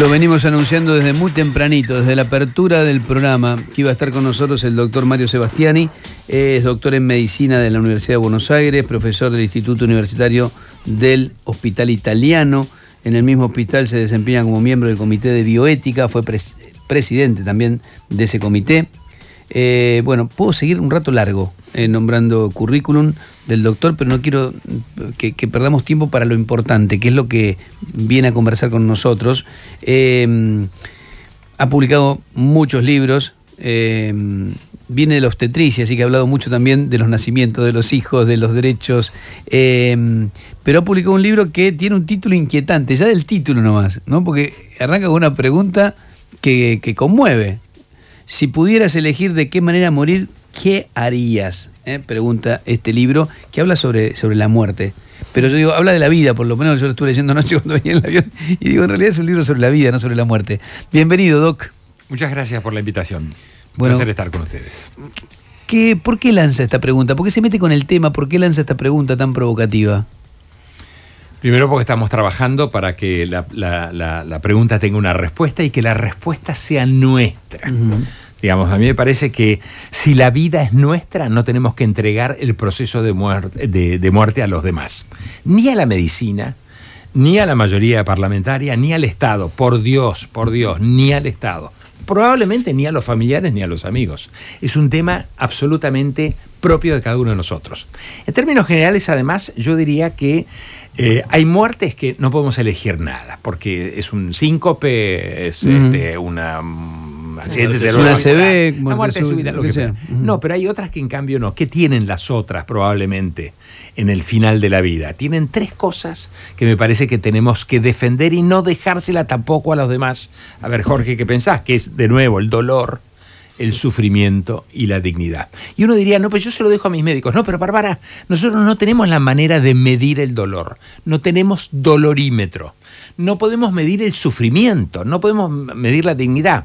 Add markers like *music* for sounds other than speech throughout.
Lo venimos anunciando desde muy tempranito, desde la apertura del programa, que iba a estar con nosotros el doctor Mario Sebastiani, es doctor en medicina de la Universidad de Buenos Aires, profesor del Instituto Universitario del Hospital Italiano. En el mismo hospital se desempeña como miembro del Comité de Bioética, fue presidente también de ese comité. Eh, bueno, puedo seguir un rato largo eh, nombrando currículum del doctor, pero no quiero que, perdamos tiempo para lo importante, que es lo que viene a conversar con nosotros. Eh, ha publicado muchos libros, eh, viene de la obstetricia, así que ha hablado mucho también de los nacimientos, de los hijos, de los derechos, eh, pero ha publicado un libro que tiene un título inquietante, ya del título nomás, ¿no? porque arranca con una pregunta que conmueve. Si pudieras elegir de qué manera morir, ¿qué harías? Eh? pregunta este libro que habla sobre, sobre la muerte. Pero yo digo, habla de la vida, por lo menos yo lo estuve leyendo anoche *laughs* cuando venía en el avión, y digo, en realidad es un libro sobre la vida, no sobre la muerte. Bienvenido, Doc. Muchas gracias por la invitación. Bueno, un placer estar con ustedes. ¿qué, ¿Por qué lanza esta pregunta? ¿Por qué se mete con el tema? ¿Por qué lanza esta pregunta tan provocativa? Primero porque estamos trabajando para que la, pregunta tenga una respuesta y que la respuesta sea nuestra. Digamos, a mí me parece que si la vida es nuestra, no tenemos que entregar el proceso de muerte, de, muerte a los demás, ni a la medicina, ni a la mayoría parlamentaria, ni al Estado, por Dios, por Dios, ni al Estado. Probablemente ni a los familiares ni a los amigos. Es un tema absolutamente propio de cada uno de nosotros. En términos generales, además, yo diría que eh, hay muertes que no podemos elegir nada, porque es un síncope, es este, una una lo que sea. No, pero hay otras que en cambio no. ¿Qué tienen las otras probablemente en el final de la vida? Tienen tres cosas que me parece que tenemos que defender y no dejársela tampoco a los demás. A ver, Jorge, ¿qué pensás? Que es de nuevo el dolor, el sufrimiento y la dignidad. Y uno diría, no, pues yo se lo dejo a mis médicos. No, pero Bárbara, nosotros no tenemos la manera de medir el dolor. No tenemos dolorímetro. No podemos medir el sufrimiento. No podemos medir la dignidad.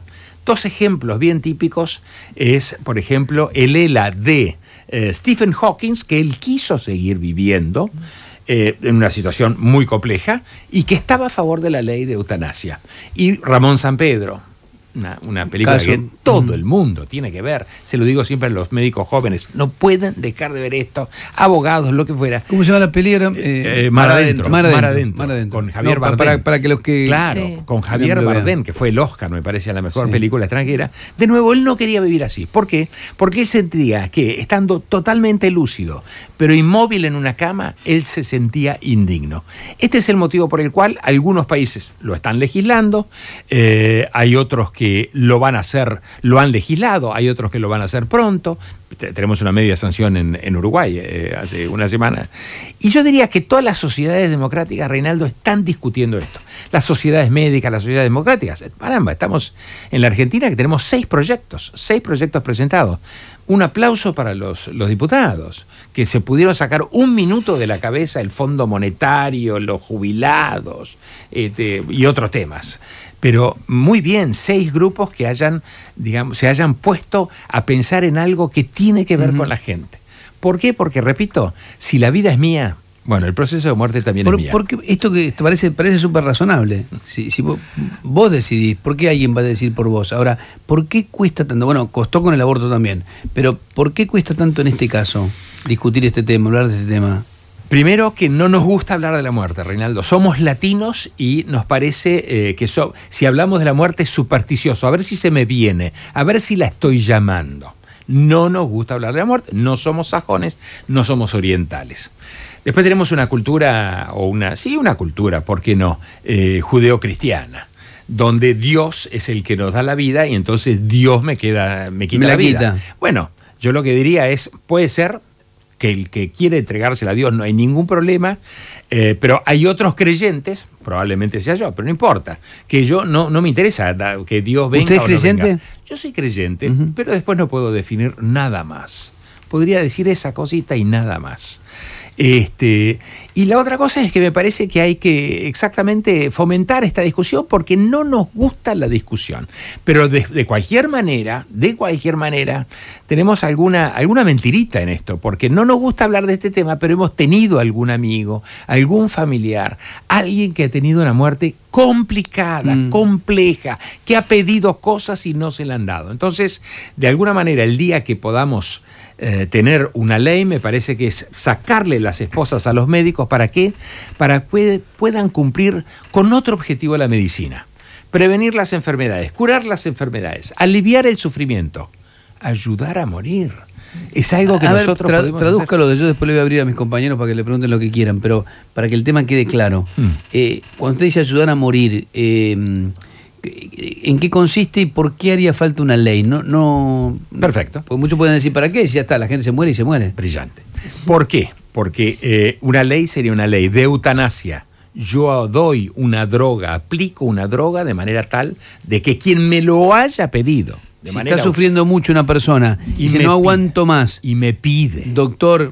Dos ejemplos bien típicos es, por ejemplo, el ELA de eh, Stephen Hawking, que él quiso seguir viviendo. Eh, en una situación muy compleja y que estaba a favor de la ley de eutanasia. Y Ramón San Pedro, una, película que todo el mundo tiene que ver. Se lo digo siempre a los médicos jóvenes, no pueden dejar de ver esto, abogados, lo que fuera. ¿Cómo se llama la película? Mar, adentro, Con Javier Para, que los que... Claro, con Javier Bardem, que fue el Oscar, me parece, la mejor película extranjera. De nuevo, él no quería vivir así. ¿Por qué? Porque él sentía que, estando totalmente lúcido, pero inmóvil en una cama, él se sentía indigno. Este es el motivo por el cual algunos países lo están legislando, eh, hay otros que lo van a hacer, lo han legislado, hay otros que lo van a hacer pronto. Tenemos una media sanción en, Uruguay eh, hace una semana. Y yo diría que todas las sociedades democráticas, Reinaldo, están discutiendo esto. Las sociedades médicas, las sociedades democráticas. paramba estamos en la Argentina que tenemos seis proyectos, seis proyectos presentados. Un aplauso para los, diputados, que se pudieron sacar un minuto de la cabeza el Fondo Monetario, los jubilados este, y otros temas pero muy bien, seis grupos que hayan, digamos, se hayan puesto a pensar en algo que tiene que ver con la gente. ¿Por qué? Porque, repito, si la vida es mía, bueno, el proceso de muerte también es mía. Porque esto que te parece parece súper razonable. Si, vos, decidís, ¿por qué alguien va a decir por vos? Ahora, ¿por qué cuesta tanto? Bueno, costó con el aborto también, pero ¿por qué cuesta tanto en este caso discutir este tema, hablar de este tema? Primero que no nos gusta hablar de la muerte, Reinaldo. Somos latinos y nos parece eh, que si hablamos de la muerte es supersticioso. A ver si se me viene, a ver si la estoy llamando. No nos gusta hablar de la muerte, no somos sajones, no somos orientales. Después tenemos una cultura, o una, sí, una cultura, ¿por qué no? Eh, judeocristiana donde Dios es el que nos da la vida y entonces Dios me queda quita la, vida. Bueno, yo lo que diría es puede ser que el que quiere entregársela a Dios no hay ningún problema, eh, pero hay otros creyentes, probablemente sea yo, pero no importa, que yo no, no me interesa que Dios venga. ¿Usted creyente? Yo soy creyente, pero después no puedo definir nada más podría decir esa cosita y nada más. Este, y la otra cosa es que me parece que hay que exactamente fomentar esta discusión porque no nos gusta la discusión. Pero de, cualquier manera, de cualquier manera, tenemos alguna, alguna mentirita en esto, porque no nos gusta hablar de este tema, pero hemos tenido algún amigo, algún familiar, alguien que ha tenido una muerte complicada, mm. compleja, que ha pedido cosas y no se le han dado. Entonces, de alguna manera, el día que podamos eh, tener una ley, me parece que es sacarle las esposas a los médicos. ¿Para qué? Para que puedan cumplir con otro objetivo de la medicina. Prevenir las enfermedades, curar las enfermedades, aliviar el sufrimiento, ayudar a morir. Es algo que nosotros yo después le voy a abrir a mis compañeros para que le pregunten lo que quieran, pero para que el tema quede claro. Mm. Eh, cuando usted dice ayudar a morir, eh, ¿En qué consiste y por qué haría falta una ley? No, no. Perfecto. Porque muchos pueden decir, ¿para qué? Y ya está, la gente se muere y se muere. Brillante. ¿Por qué? Porque eh, una ley sería una ley de eutanasia. Yo doy una droga, aplico una droga de manera tal de que quien me lo haya pedido. si está sufriendo mucho una persona y, no aguanto más. Y me pide. Doctor,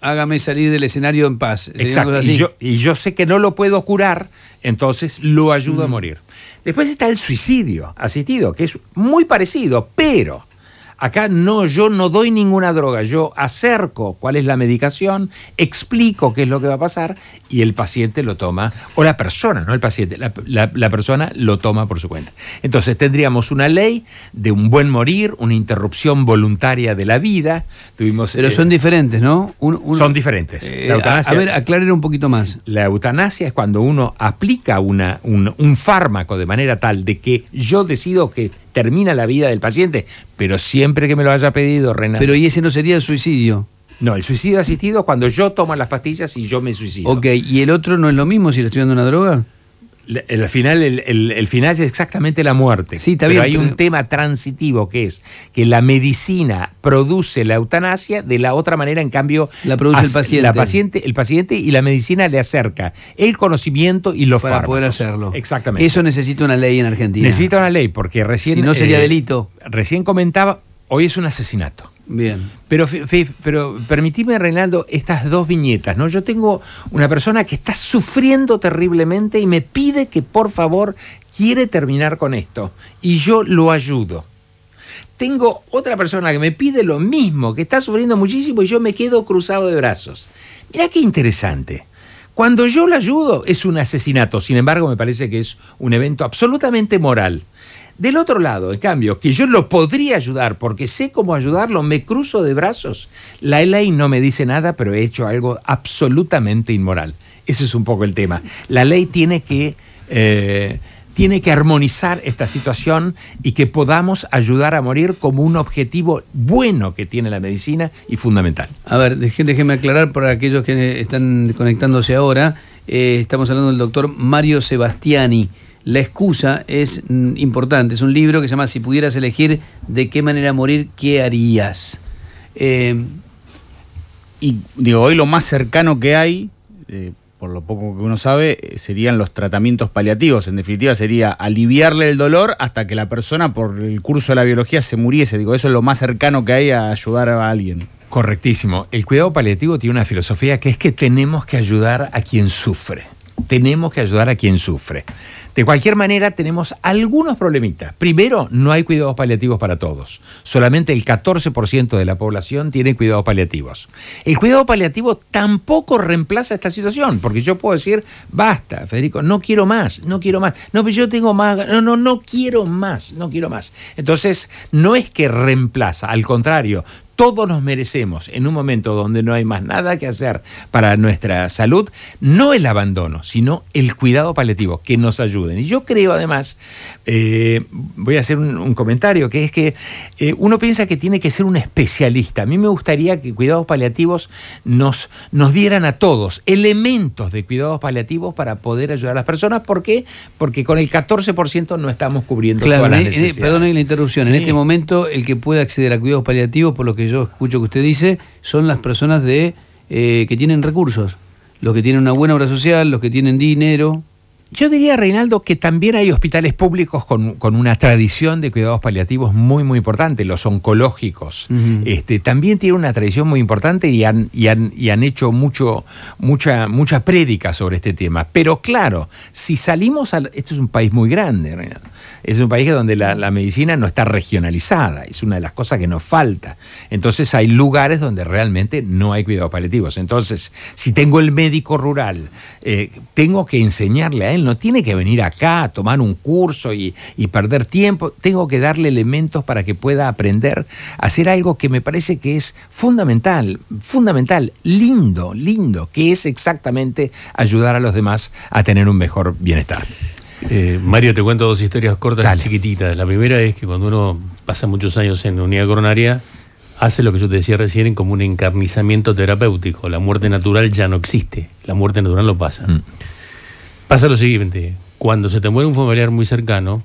hágame salir del escenario en paz. Exacto. Y, yo, sé que no lo puedo curar, entonces lo ayudo a mm. morir. Después está el suicidio asistido, que es muy parecido, pero Acá no, yo no doy ninguna droga, yo acerco cuál es la medicación, explico qué es lo que va a pasar y el paciente lo toma, o la persona, no el paciente, la, persona lo toma por su cuenta. Entonces tendríamos una ley de un buen morir, una interrupción voluntaria de la vida. Tuvimos, Pero eh, son diferentes, ¿no? son diferentes. Eh, la eutanasia, a, ver, aclarar un poquito más. La eutanasia es cuando uno aplica una, un fármaco de manera tal de que yo decido que termina la vida del paciente, pero siempre que me lo haya pedido, Renato Pero ¿y ese no sería el suicidio? No, el suicidio asistido es cuando yo tomo las pastillas y yo me suicido. Ok, ¿y el otro no es lo mismo si le estoy dando una droga? el final, el, final es exactamente la muerte. Sí, está pero hay un tema transitivo que es que la medicina produce la eutanasia, de la otra manera, en cambio, la produce el paciente. La paciente. El paciente y la medicina le acerca el conocimiento y los Para poder hacerlo. Exactamente. Eso necesita una ley en Argentina. Necesita una ley, porque recién. no sería eh, delito. Recién comentaba, hoy es un asesinato. Bien. Pero, pero permitime, Reinaldo, estas dos viñetas, ¿no? Yo tengo una persona que está sufriendo terriblemente y me pide que por favor quiere terminar con esto. Y yo lo ayudo. Tengo otra persona que me pide lo mismo, que está sufriendo muchísimo y yo me quedo cruzado de brazos. Mirá qué interesante. Cuando yo lo ayudo es un asesinato, sin embargo me parece que es un evento absolutamente moral. Del otro lado, en cambio, que yo lo podría ayudar porque sé cómo ayudarlo, me cruzo de brazos. La ley no me dice nada, pero he hecho algo absolutamente inmoral. Ese es un poco el tema. La ley tiene que... Eh, tiene que armonizar esta situación y que podamos ayudar a morir como un objetivo bueno que tiene la medicina y fundamental. A ver, déjeme aclarar para aquellos que están conectándose ahora, eh, estamos hablando del doctor Mario Sebastiani. La excusa es mm, importante. Es un libro que se llama Si pudieras elegir de qué manera morir, ¿qué harías? Eh, y digo, hoy lo más cercano que hay, eh, por lo poco que uno sabe, eh, serían los tratamientos paliativos. En definitiva, sería aliviarle el dolor hasta que la persona, por el curso de la biología, se muriese. Digo, eso es lo más cercano que hay a ayudar a alguien. Correctísimo. El cuidado paliativo tiene una filosofía que es que tenemos que ayudar a quien sufre tenemos que ayudar a quien sufre. De cualquier manera, tenemos algunos problemitas. Primero, no hay cuidados paliativos para todos. Solamente el 14% de la población tiene cuidados paliativos. El cuidado paliativo tampoco reemplaza esta situación, porque yo puedo decir, basta, Federico, no quiero más, no quiero más. No, pero yo tengo más, no, no, no quiero más, no quiero más. Entonces, no es que reemplaza, al contrario, todos nos merecemos en un momento donde no hay más nada que hacer para nuestra salud, no el abandono, sino el cuidado paliativo, que nos ayuden. Y yo creo además, eh, voy a hacer un, comentario, que es que eh, uno piensa que tiene que ser un especialista. A mí me gustaría que cuidados paliativos nos, nos dieran a todos elementos de cuidados paliativos para poder ayudar a las personas. ¿Por qué? Porque con el 14% no estamos cubriendo todas las eh, necesidades. la interrupción. En este momento, el que pueda acceder a cuidados paliativos, por lo que yo escucho que usted dice son las personas de eh, que tienen recursos, los que tienen una buena obra social, los que tienen dinero. Yo diría, Reinaldo, que también hay hospitales públicos con, una tradición de cuidados paliativos muy, muy importante, los oncológicos. este, también tienen una tradición muy importante y han, y han, hecho mucho, mucha, prédica sobre este tema. Pero claro, si salimos al... Esto es un país muy grande, Reinaldo. Es un país donde la, medicina no está regionalizada, es una de las cosas que nos falta. Entonces hay lugares donde realmente no hay cuidados paliativos. Entonces, si tengo el médico rural, eh, tengo que enseñarle a él no tiene que venir acá a tomar un curso y, perder tiempo. Tengo que darle elementos para que pueda aprender a hacer algo que me parece que es fundamental, fundamental, lindo, lindo, que es exactamente ayudar a los demás a tener un mejor bienestar. Eh, Mario, te cuento dos historias cortas chiquititas. La primera es que cuando uno pasa muchos años en unidad coronaria, hace lo que yo te decía recién como un encarnizamiento terapéutico. La muerte natural ya no existe, la muerte natural no pasa. Mm. Pasa lo siguiente, cuando se te muere un familiar muy cercano,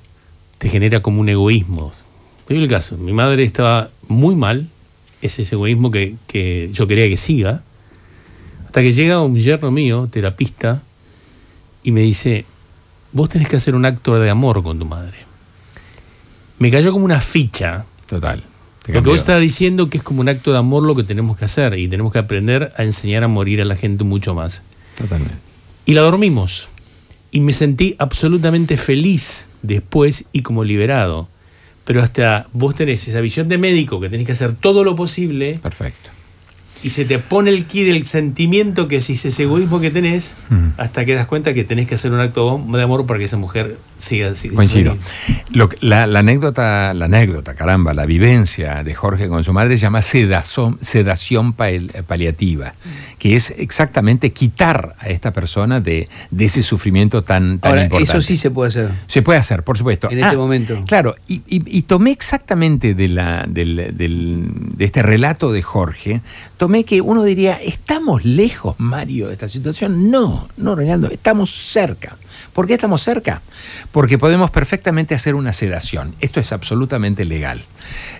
te genera como un egoísmo. el caso, mi madre estaba muy mal, es ese egoísmo que, que yo quería que siga, hasta que llega un yerno mío, terapista, y me dice, vos tenés que hacer un acto de amor con tu madre. Me cayó como una ficha. Total. Porque vos estás diciendo que es como un acto de amor lo que tenemos que hacer y tenemos que aprender a enseñar a morir a la gente mucho más. Totalmente. Y la dormimos y me sentí absolutamente feliz después y como liberado. Pero hasta vos tenés esa visión de médico que tenés que hacer todo lo posible. Perfecto y se te pone el ki del sentimiento que si ese egoísmo que tenés, mm. hasta que das cuenta que tenés que hacer un acto de amor para que esa mujer siga así. Coincido. la, anécdota, la anécdota, caramba, la vivencia de Jorge con su madre se llama sedación paliativa, que es exactamente quitar a esta persona de, ese sufrimiento tan, importante. Eso sí se puede hacer. Se puede hacer, por supuesto. En este ah, momento. Claro, y, tomé exactamente de, la, de este relato de Jorge, tomé que uno diría, ¿estamos lejos, Mario, de esta situación? No, no, Reinaldo, estamos cerca. ¿Por qué estamos cerca? Porque podemos perfectamente hacer una sedación. Esto es absolutamente legal.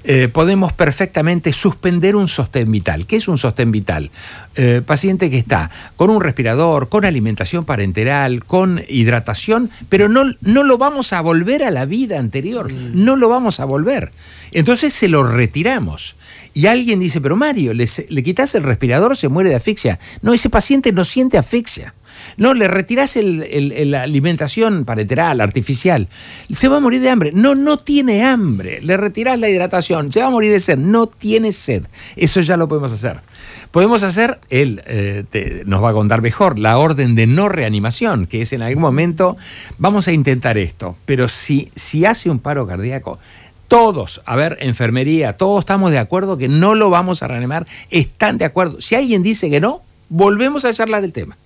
Eh, podemos perfectamente suspender un sostén vital. ¿Qué es un sostén vital? Eh, paciente que está con un respirador, con alimentación parenteral, con hidratación, pero no, lo vamos a volver a la vida anterior. Mm. No lo vamos a volver. Entonces se lo retiramos. Y alguien dice, pero Mario, le, le quitas el respirador, se muere de asfixia. No, ese paciente no siente asfixia. No, le retirás la alimentación pareteral, artificial. Se va a morir de hambre. No, no tiene hambre. Le retirás la hidratación. Se va a morir de sed. No tiene sed. Eso ya lo podemos hacer. Podemos hacer, él eh, nos va a contar mejor, la orden de no reanimación, que es en algún momento, vamos a intentar esto, pero si, si hace un paro cardíaco, todos, a ver, enfermería, todos estamos de acuerdo que no lo vamos a reanimar, están de acuerdo. Si alguien dice que no, volvemos a charlar el tema.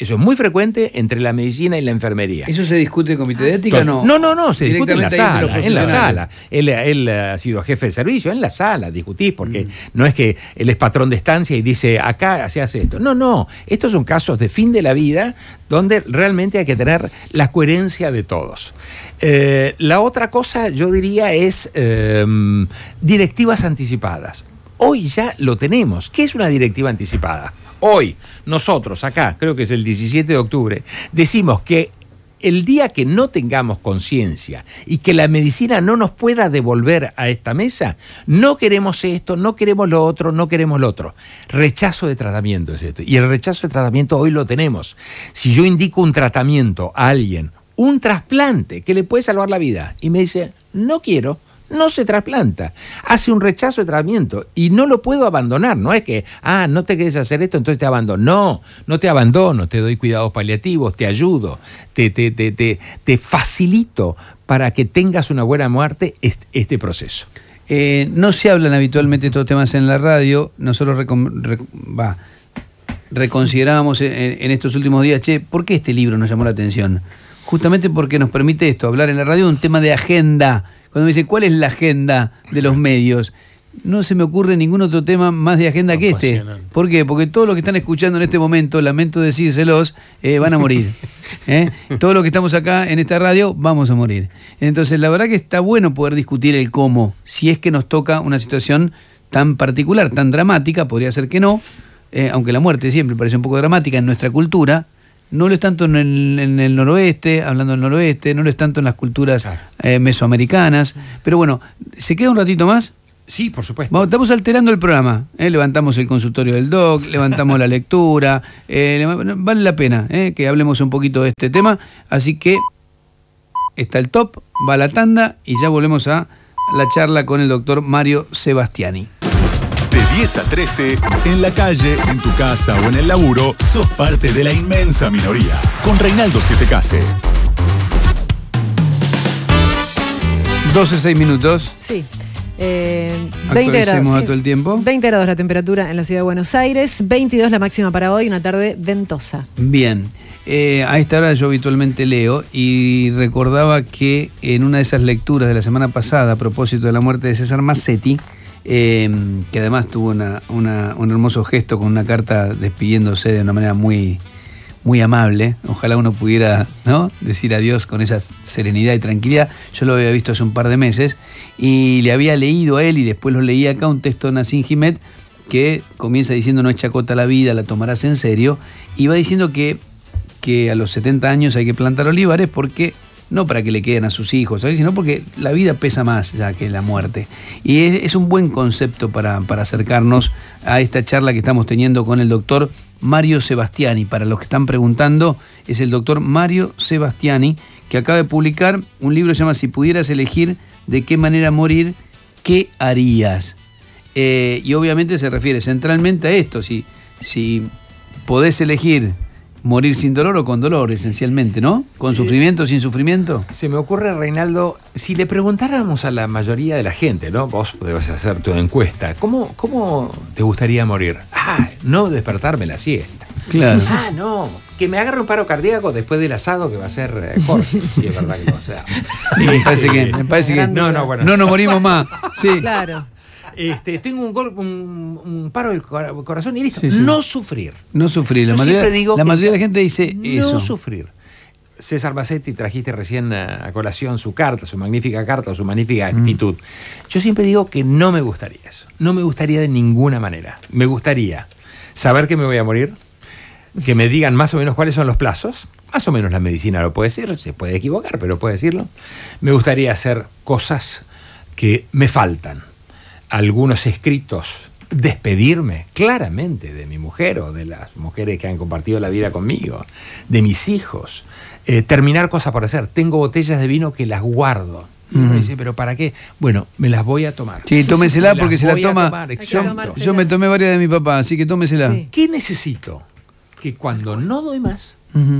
Eso es muy frecuente entre la medicina y la enfermería. ¿Eso se discute en comité de ah, ética no? No, no, no, se discute en la sala. En la sala. Él, ha sido jefe de servicio, en la sala discutís, porque mm. no es que él es patrón de estancia y dice acá se hace esto. No, no, estos son casos de fin de la vida donde realmente hay que tener la coherencia de todos. Eh, la otra cosa, yo diría, es em, directivas anticipadas. Hoy ya lo tenemos. ¿Qué es una directiva anticipada? hoy nosotros acá, creo que es el 17 de octubre, decimos que el día que no tengamos conciencia y que la medicina no nos pueda devolver a esta mesa, no queremos esto, no queremos lo otro, no queremos lo otro. Rechazo de tratamiento es esto. Y el rechazo de tratamiento hoy lo tenemos. Si yo indico un tratamiento a alguien, un trasplante que le puede salvar la vida, y me dice, no quiero, no se trasplanta, hace un rechazo de tratamiento y no lo puedo abandonar, no es que, ah, no te querés hacer esto, entonces te abandono, no, no te abandono, te doy cuidados paliativos, te ayudo, te, te, facilito para que tengas una buena muerte este, proceso. Eh, no se hablan habitualmente estos temas en la radio, nosotros reconsiderábamos en, estos últimos días, che, ¿por qué este libro nos llamó la atención? Justamente porque nos permite esto, hablar en la radio un tema de agenda cuando me dicen, ¿cuál es la agenda de los medios? No se me ocurre ningún otro tema más de agenda que este. ¿Por qué? Porque todos los que están escuchando en este momento, lamento decírselos, eh, van a morir. Todo *laughs* ¿Eh? Todos los que estamos acá en esta radio, vamos a morir. Entonces, la verdad que está bueno poder discutir el cómo, si es que nos toca una situación tan particular, tan dramática, podría ser que no, eh, aunque la muerte siempre parece un poco dramática en nuestra cultura, no lo es tanto en el, noroeste, hablando del noroeste, no lo es tanto en las culturas eh, mesoamericanas. Pero bueno, ¿se queda un ratito más? Sí, por supuesto. estamos alterando el programa. ¿eh? Levantamos el consultorio del doc, levantamos la lectura. *laughs* Eh, vale la pena que hablemos un poquito de este tema. Así que está el top, va la tanda y ya volvemos a la charla con el doctor Mario Sebastiani de 10 a 13, en la calle, en tu casa o en el laburo, sos parte de la inmensa minoría. Con Reinaldo te Case. 12, 6 minutos. Sí. Eh, 20 grados. todo el tiempo. 20 grados la temperatura en la ciudad de Buenos Aires, 22 la máxima para hoy, una tarde ventosa. Bien. Eh, a esta hora yo habitualmente leo y recordaba que en una de esas lecturas de la semana pasada a propósito de la muerte de César Massetti, Em, que además tuvo un hermoso gesto con una carta despidiéndose de una manera muy, muy amable. Ojalá uno pudiera ¿no? decir adiós con esa serenidad y tranquilidad. Yo lo había visto hace un par de meses y le había leído a él y después lo leí acá un texto de Nassim Jimet que comienza diciendo no es chacota la vida, la tomarás en serio. Y va diciendo que, que a los 70 años hay que plantar olivares porque no para que le queden a sus hijos, sino porque la vida pesa más ya que la muerte. Y es, un buen concepto para, acercarnos a esta charla que estamos teniendo con el doctor Mario Sebastiani. Para los que están preguntando, es el doctor Mario Sebastiani que acaba de publicar un libro que se llama Si pudieras elegir de qué manera morir, ¿qué harías? Eh, y obviamente se refiere centralmente a esto, si, si podés elegir Morir sin dolor o con dolor, esencialmente, ¿no? ¿Con eh, sufrimiento, o sin sufrimiento? Se me ocurre, Reinaldo, si le preguntáramos a la mayoría de la gente, ¿no? Vos debes hacer tu encuesta. ¿Cómo, cómo te gustaría morir? Ah, no despertarme la siesta. Ah, no, que me agarre un paro cardíaco después del asado que va a ser Jorge. Eh, *laughs* sí, es verdad que no. O sea, me parece que, me parece que no, no, bueno. no nos morimos más. Sí. Claro. Este, tengo un, paro del corazón y listo. No sufrir. No sufrir. La, mayoría, de la gente dice eso. No sufrir. César Bassetti trajiste recién a, colación su carta, su magnífica carta, su magnífica mm. actitud. Yo siempre digo que no me gustaría eso. No me gustaría de ninguna manera. Me gustaría saber que me voy a morir, que me digan más o menos cuáles son los plazos. Más o menos la medicina lo puede decir, se puede equivocar, pero puede decirlo. Me gustaría hacer cosas que me faltan algunos escritos despedirme claramente de mi mujer o de las mujeres que han compartido la vida conmigo, de mis hijos, eh, terminar cosas por hacer. Tengo botellas de vino que las guardo. Y dice, ¿pero para qué? Bueno, me las voy a tomar. Sí, tómesela *laughs* porque se la toma. Yo, me tomé varias de mi papá, así que tómesela. ¿Qué necesito? Que cuando no doy más,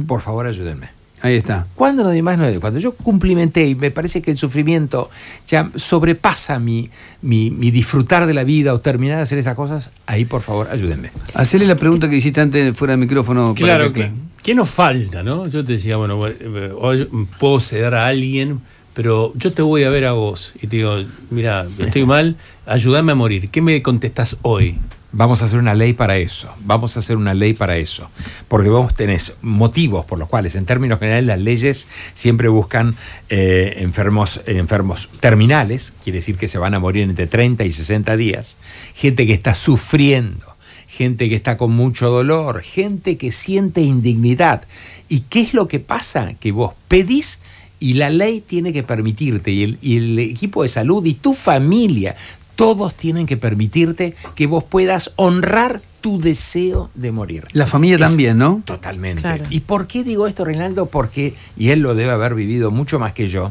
por favor ayúdenme. Ahí está. cuando lo demás No Cuando yo cumplimenté y me parece que el sufrimiento ya sobrepasa mi, disfrutar de la vida o terminar de hacer esas cosas, ahí por favor ayúdenme. Hacerle la pregunta que hiciste antes fuera del micrófono. Claro, que, que, ¿qué nos falta? no? Yo te decía, bueno, eh, hoy puedo ceder a alguien, pero yo te voy a ver a vos y te digo, mira, estoy *laughs* mal, ayúdame a morir. ¿Qué me contestás hoy? Vamos a hacer una ley para eso, vamos a hacer una ley para eso, porque vos tenés motivos por los cuales, en términos generales, las leyes siempre buscan eh, enfermos, enfermos terminales, quiere decir que se van a morir entre 30 y 60 días, gente que está sufriendo, gente que está con mucho dolor, gente que siente indignidad. ¿Y qué es lo que pasa? Que vos pedís y la ley tiene que permitirte, y el, equipo de salud y tu familia todos tienen que permitirte que vos puedas honrar tu deseo de morir. La familia también, ¿no? Totalmente. ¿Y por qué digo esto, Reinaldo? Porque, y él lo debe haber vivido mucho más que yo,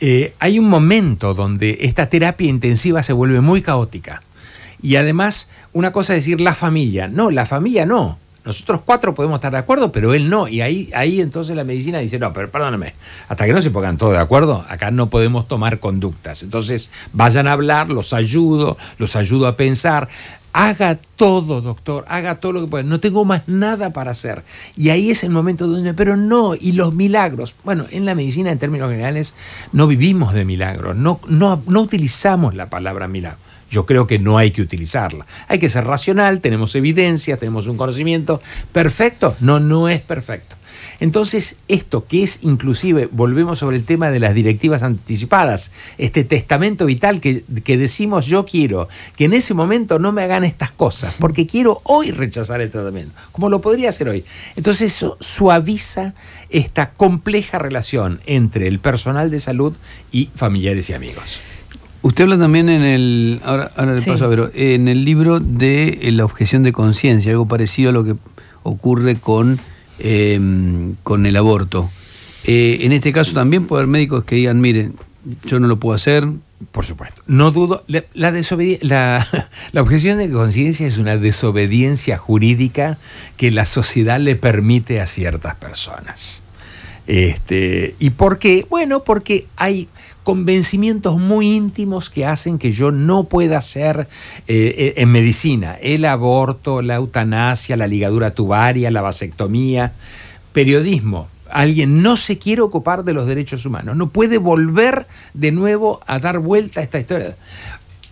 eh, hay un momento donde esta terapia intensiva se vuelve muy caótica. Y además, una cosa es decir la familia. No, la familia no. Nosotros cuatro podemos estar de acuerdo, pero él no. Y ahí, ahí entonces la medicina dice, no, pero perdóname, hasta que no se pongan todos de acuerdo, acá no podemos tomar conductas. Entonces, vayan a hablar, los ayudo, los ayudo a pensar. Haga todo, doctor, haga todo lo que pueda. No tengo más nada para hacer. Y ahí es el momento donde, pero no, y los milagros. Bueno, en la medicina, en términos generales, no vivimos de milagros, no, no, no utilizamos la palabra milagro yo creo que no hay que utilizarla. Hay que ser racional, tenemos evidencia, tenemos un conocimiento. ¿Perfecto? No, no es perfecto. Entonces, esto que es inclusive, volvemos sobre el tema de las directivas anticipadas, este testamento vital que, que, decimos yo quiero, que en ese momento no me hagan estas cosas, porque quiero hoy rechazar el tratamiento, como lo podría hacer hoy. Entonces, eso suaviza esta compleja relación entre el personal de salud y familiares y amigos. Usted habla también en el, en el libro de eh, la objeción de conciencia, algo parecido a lo que ocurre con, em, con el aborto. Eh, en este caso también puede haber médicos que digan, miren, yo no lo puedo hacer. Por supuesto. No dudo, la, *laughs* la, objeción de conciencia es una desobediencia jurídica que la sociedad le permite a ciertas personas. Este, ¿Y por qué? Bueno, porque hay convencimientos muy íntimos que hacen que yo no pueda ser eh, eh, en medicina el aborto, la eutanasia, la ligadura tubaria, la vasectomía, periodismo. Alguien no se quiere ocupar de los derechos humanos, no puede volver de nuevo a dar vuelta a esta historia.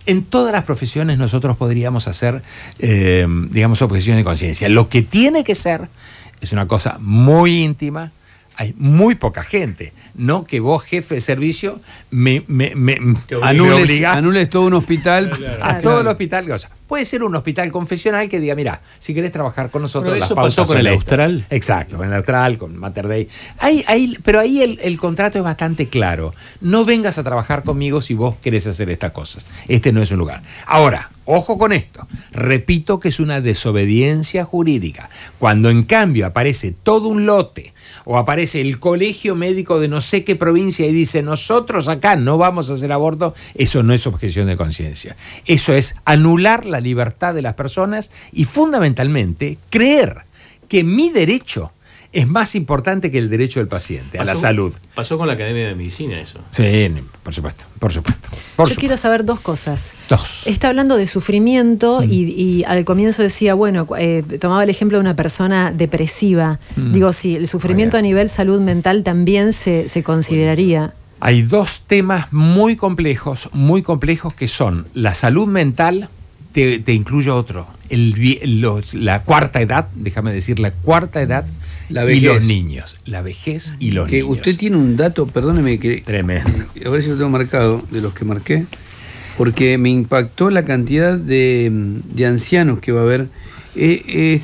En todas las profesiones nosotros podríamos hacer, eh, digamos, oposición de conciencia. Lo que tiene que ser es una cosa muy íntima, hay muy poca gente. No que vos, jefe de servicio, me, anules, todo un hospital. a todo el hospital. O puede ser un hospital confesional que diga, mira, si querés trabajar con nosotros, las eso pasó con el Austral. Exacto, con el Austral, con Mater Day. pero ahí el, el, contrato es bastante claro. No vengas a trabajar conmigo si vos querés hacer estas cosas. Este no es un lugar. Ahora, Ojo con esto. Repito que es una desobediencia jurídica. Cuando en cambio aparece todo un lote o aparece el colegio médico de no sé qué provincia y dice nosotros acá no vamos a hacer aborto, eso no es objeción de conciencia. Eso es anular la libertad de las personas y fundamentalmente creer que mi derecho es más importante que el derecho del paciente a la salud. Pasó con la Academia de Medicina eso. Sí, por supuesto, por supuesto. Yo quiero saber dos cosas. Dos. Está hablando de sufrimiento mm. y, al comienzo decía, bueno, eh, tomaba el ejemplo de una persona depresiva. Mm. Digo, sí, el sufrimiento a nivel salud mental también se, consideraría. Hay dos temas muy complejos, muy complejos que son la salud mental, te, te incluyo otro, el, la cuarta edad, déjame decir, la cuarta edad y los niños. La vejez y los niños. usted tiene un dato, perdóneme que. Tremendo. *laughs* A ver si lo tengo marcado, de los que marqué. Porque me impactó la cantidad de, ancianos que va a haber. Eh, eh,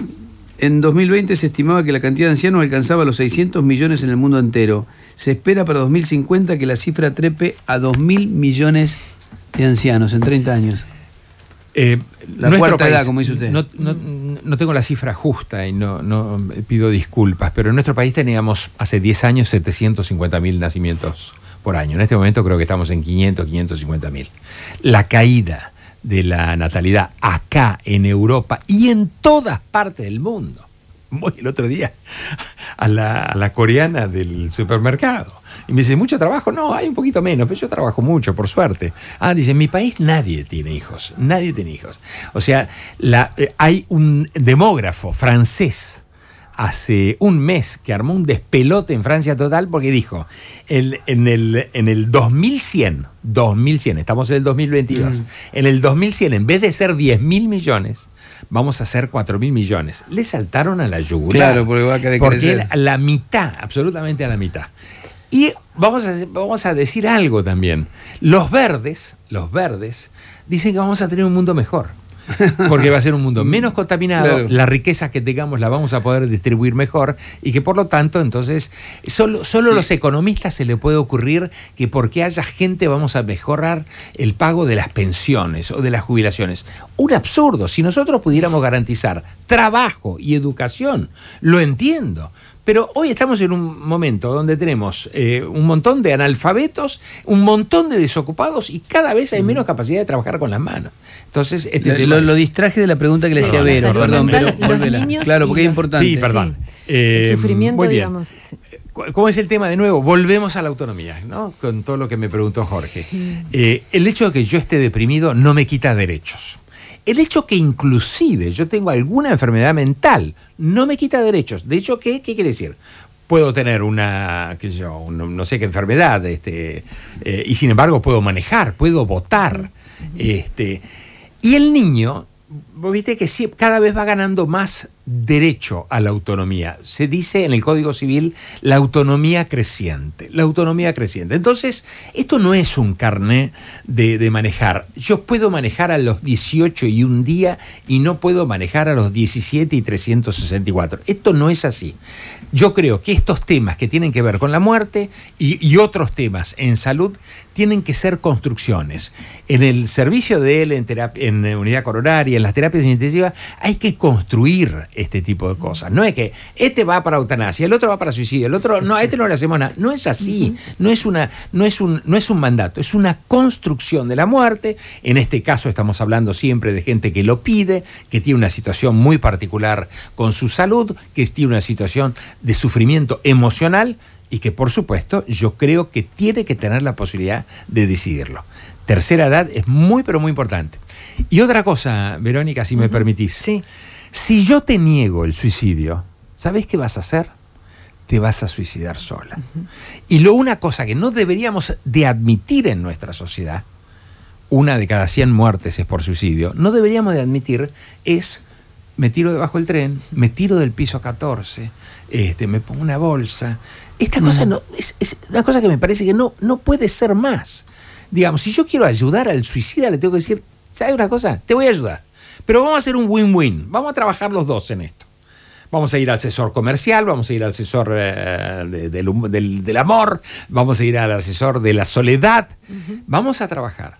en 2020 se estimaba que la cantidad de ancianos alcanzaba los 600 millones en el mundo entero. Se espera para 2050 que la cifra trepe a 2.000 millones de ancianos en 30 años. Eh, la cuarta edad, como dice usted. no, no tengo la cifra justa y no, eh, pido disculpas, pero en nuestro país teníamos hace 10 años 750.000 nacimientos por año. En este momento creo que estamos en 500, 550.000. La caída de la natalidad acá en Europa y en todas partes del mundo. Voy el otro día a la coreana del supermercado y me dice, ¿mucho trabajo? No, hay un poquito menos, pero yo trabajo mucho, por suerte. Ah, dice, en mi país nadie tiene hijos, nadie tiene hijos. O sea, la, eh, hay un demógrafo francés hace un mes que armó un despelote en Francia total porque dijo, el, en, el, en el 2100, 2100, estamos en el 2022, mm. en el 2100, en vez de ser 10 mil millones, vamos a ser 4 mil millones. Le saltaron a la yugular. Claro, porque a la mitad, absolutamente a la mitad. Y vamos a, vamos a decir algo también. Los verdes, los verdes, dicen que vamos a tener un mundo mejor. Porque va a ser un mundo menos *laughs* contaminado, las la riqueza que tengamos la vamos a poder distribuir mejor y que por lo tanto entonces solo, solo los economistas se le puede ocurrir que porque haya gente vamos a mejorar el pago de las pensiones o de las jubilaciones. Un absurdo, si nosotros pudiéramos garantizar trabajo y educación, lo entiendo, pero hoy estamos en un momento donde tenemos eh, un montón de analfabetos, un montón de desocupados y cada vez hay menos capacidad de trabajar con las manos. Entonces, este lo, distraje de la pregunta que le decía Vero, perdón, pero Claro, porque es importante. Sí, perdón. Eh, el sufrimiento, digamos. ¿Cómo es el tema de nuevo? Volvemos a la autonomía, ¿no? Con todo lo que me preguntó Jorge. Eh, el hecho de que yo esté deprimido no me quita derechos. El hecho que inclusive yo tengo alguna enfermedad mental no me quita derechos. De hecho, ¿qué, quiere decir? Puedo tener una, qué sé yo, no sé qué enfermedad, este, eh, y sin embargo puedo manejar, puedo votar. Este, y el niño viste que sí, cada vez va ganando más derecho a la autonomía. Se dice en el Código Civil la autonomía creciente, la autonomía creciente. Entonces, esto no es un carné de, manejar. Yo puedo manejar a los 18 y un día y no puedo manejar a los 17 y 364. Esto no es así. Yo creo que estos temas que tienen que ver con la muerte y, otros temas en salud tienen que ser construcciones. En el servicio de él, en, en unidad coronaria, en las terapias, hay que construir este tipo de cosas. No es que este va para eutanasia, el otro va para suicidio, el otro no, este no le hacemos nada. No es así, no es una no es un no es un mandato, es una construcción de la muerte. En este caso estamos hablando siempre de gente que lo pide, que tiene una situación muy particular con su salud, que tiene una situación de sufrimiento emocional y que por supuesto yo creo que tiene que tener la posibilidad de decidirlo tercera edad es muy, pero muy importante. Y otra cosa, Verónica, si me permitís. Si yo te niego el suicidio, sabes qué vas a hacer? Te vas a suicidar sola. Y lo una cosa que no deberíamos de admitir en nuestra sociedad, una de cada 100 muertes es por suicidio, no deberíamos de admitir es me tiro debajo del tren, me tiro del piso 14, este, me pongo una bolsa. Esta cosa no, es, una cosa que me parece que no, no puede ser más. Digamos, si yo quiero ayudar al suicida, le tengo que decir, ¿sabes una cosa? Te voy a ayudar. Pero vamos a hacer un win-win. Vamos a trabajar los dos en esto. Vamos a ir al asesor comercial, vamos a ir al asesor eh, del, del, amor, vamos a ir al asesor de la soledad. Vamos a trabajar.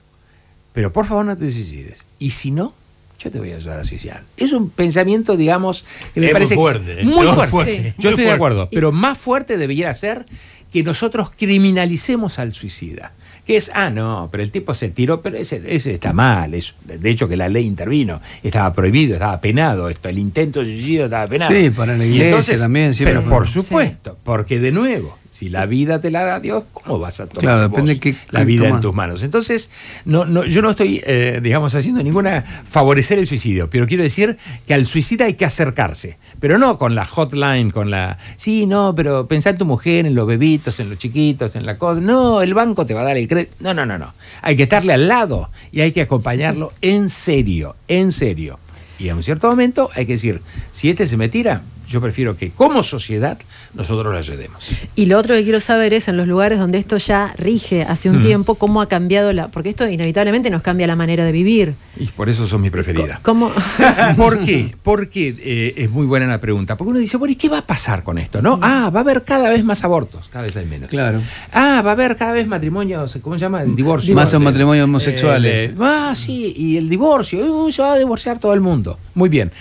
Pero por favor no te suicides. Y si no, yo te voy a ayudar a suicidar. Es un pensamiento, digamos, que me parece ¿eh? muy fuerte. Muy fuerte. Yo estoy de acuerdo, pero más fuerte debería ser que nosotros criminalicemos al suicida. Que es, ah, no, pero el tipo se tiró, pero ese, está mal. Es, de hecho, que la ley intervino, estaba prohibido, estaba penado esto. El intento de suicidio estaba penado. Sí, para la iglesia también. Pero por supuesto, porque de nuevo, si la vida te la da Dios, ¿cómo vas a tomar depende que, la vida en tus manos? Entonces, no, no, yo no estoy, eh, digamos, haciendo ninguna favorecer el suicidio, pero quiero decir que al suicida hay que acercarse, pero no con la hotline, con la, sí, no, pero pensá en tu mujer, en los bebitos, en los chiquitos, en la cosa. No, el banco te va a dar el crédito. No, no, no, no. Hay que estarle al lado y hay que acompañarlo en serio, en serio. Y en un cierto momento hay que decir, si este se me tira, yo prefiero que como sociedad nosotros la ayudemos. Y lo otro que quiero saber es en los lugares donde esto ya rige hace un mm. tiempo, cómo ha cambiado la. Porque esto inevitablemente nos cambia la manera de vivir. Y por eso son mi preferida. ¿Cómo? *laughs* ¿Por qué? Porque eh, es muy buena la pregunta. Porque uno dice, bueno, ¿y qué va a pasar con esto? ¿No? Mm. Ah, va a haber cada vez más abortos, cada vez hay menos. Claro. Ah, va a haber cada vez matrimonios, ¿cómo se llama? El divorcio. Más eh, matrimonios homosexuales. Eh, ah, sí, y el divorcio. se va a divorciar todo el mundo. Muy bien.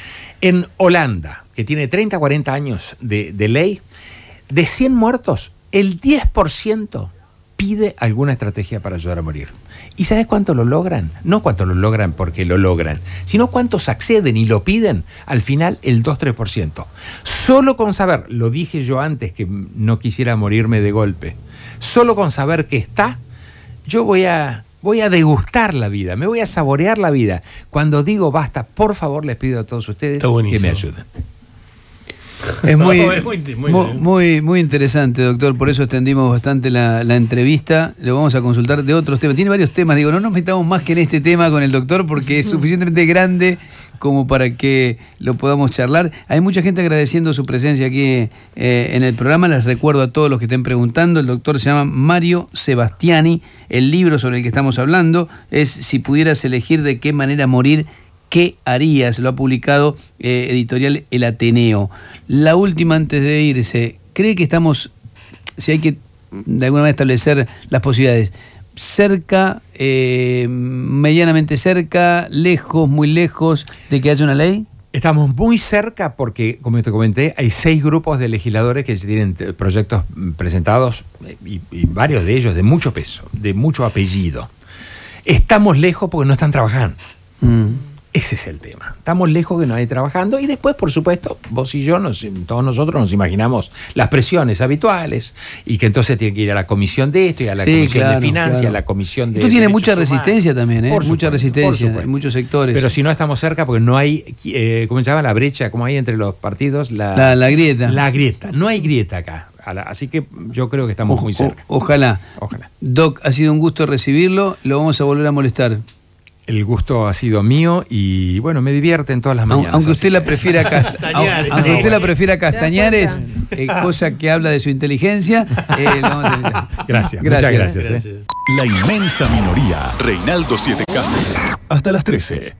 En Holanda que tiene 30, 40 años de, ley, de 100 muertos, el 10% pide alguna estrategia para ayudar a morir. ¿Y sabes cuánto lo logran? No cuánto lo logran porque lo logran, sino cuántos acceden y lo piden, al final el 2-3%. Solo con saber, lo dije yo antes que no quisiera morirme de golpe, solo con saber que está, yo voy a voy a degustar la vida, me voy a saborear la vida. Cuando digo basta, por favor les pido a todos ustedes que me ayuden. Es muy, *laughs* muy, muy, interesante, doctor. Por eso extendimos bastante la, entrevista. Lo vamos a consultar de otros temas. Tiene varios temas. Digo, no nos metamos más que en este tema con el doctor porque es *laughs* suficientemente grande como para que lo podamos charlar. Hay mucha gente agradeciendo su presencia aquí eh, en el programa. Les recuerdo a todos los que estén preguntando. El doctor se llama Mario Sebastiani. El libro sobre el que estamos hablando es Si pudieras elegir de qué manera morir ¿Qué harías? Lo ha publicado eh, editorial El Ateneo. La última antes de irse, ¿cree que estamos, si hay que de alguna manera establecer las posibilidades, cerca, eh, medianamente cerca, lejos, muy lejos de que haya una ley? Estamos muy cerca porque, como te comenté, hay seis grupos de legisladores que tienen proyectos presentados eh, y, varios de ellos de mucho peso, de mucho apellido. Estamos lejos porque no están trabajando. Mm. Ese es el tema. Estamos lejos de nadie trabajando y después, por supuesto, vos y yo, todos nosotros nos imaginamos las presiones habituales y que entonces tiene que ir a la comisión de esto y a la comisión de finanzas, a la comisión de... Tú tiene mucha resistencia también, ¿eh? mucha resistencia en muchos sectores. Pero si no estamos cerca, porque no hay, eh, ¿cómo se llama? La brecha, como hay entre los partidos, la, grieta. La grieta. No hay grieta acá. Así que yo creo que estamos muy cerca. ojalá. Ojalá. Doc, ha sido un gusto recibirlo. Lo vamos a volver a molestar. El gusto ha sido mío y bueno, me divierte en todas las mañanas. Aunque usted la prefiera, Castañares, *laughs* usted la prefiera Castañares, eh, cosa que habla de su inteligencia. Eh, no, *laughs* gracias, gracias, muchas eh. gracias. La inmensa minoría, Reinaldo Siete Casas, hasta las 13.